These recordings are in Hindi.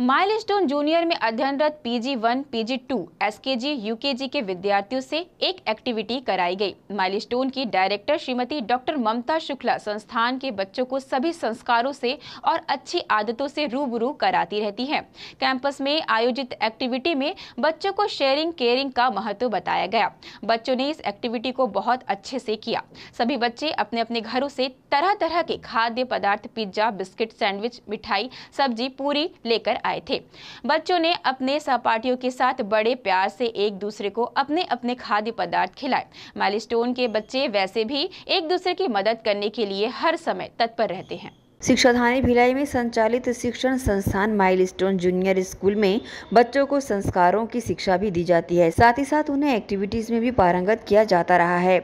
माइलस्टोन जूनियर में अध्ययनरत PG one PG two S K G you के जी के विद्यार्थियों से एक एक्टिविटी कराई गई माइलस्टोन की डायरेक्टर श्रीमती डॉक्टर ममता शुक्ला संस्थान के बच्चों को सभी संस्कारों से और अच्छी आदतों से रूबरू कराती रहती हैं कैंपस में आयोजित एक्टिविटी में बच्चों को शेयरिंग केयरिंग का महत्व बताया गया बच्चों ने इस एक्टिविटी को बहुत अच्छे से किया सभी बच्चे अपने अपने घरों से तरह तरह के खाद्य पदार्थ पिज्जा बिस्किट सैंडविच मिठाई सब्जी पूरी लेकर आए थे बच्चों ने अपने सहपाठियों के साथ बड़े प्यार से एक दूसरे को अपने अपने खाद्य पदार्थ खिलाए माइल के बच्चे वैसे भी एक दूसरे की मदद करने के लिए हर समय तत्पर रहते हैं शिक्षा थाने भिलाई में संचालित शिक्षण संस्थान माइलस्टोन जूनियर स्कूल में बच्चों को संस्कारों की शिक्षा भी दी जाती है साथ ही साथ उन्हें एक्टिविटीज में भी पारंगत किया जाता रहा है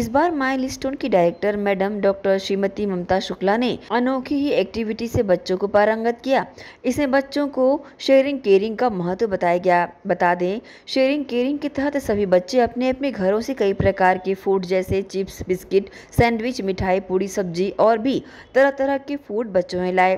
इस बार माइलस्टोन की director madam doctor Shrimati Mamta Shukla ने अनोखी ही एक्टिविटी से बच्चों को पारंगत किया इसमें बच्चों को शेयरिंग केयरिंग का महत्व बताया गया बता दें शेयरिंग केयरिंग के तहत सभी बच्चे अपने अपने घरों से कई प्रकार के फूड जैसे चिप्स बिस्किट सैंडविच मिठाई पूरी सब्जी और भी तरह तरह के की फूड बच्चों में लाए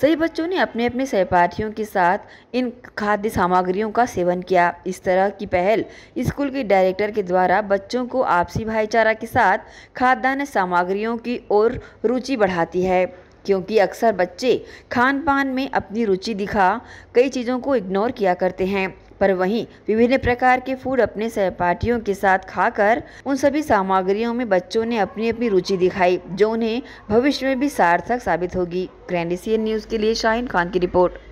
सभी बच्चों ने अपने अपने सहपाठियों के साथ इन खाद्य सामग्रियों का सेवन किया इस तरह की पहल स्कूल के डायरेक्टर के द्वारा बच्चों को आपसी भाईचारा के साथ खाद्यान्न सामग्रियों की ओर रुचि बढ़ाती है क्योंकि अक्सर बच्चे खान पान में अपनी रुचि दिखा कई चीज़ों को इग्नोर किया करते हैं पर वहीं विभिन्न प्रकार के फूड अपने सहपाठियों के साथ खाकर उन सभी सामग्रियों में बच्चों ने अपनी अपनी रुचि दिखाई जो उन्हें भविष्य में भी सार्थक साबित होगी ग्रैंडिसियन न्यूज़ के लिए शाहिन खान की रिपोर्ट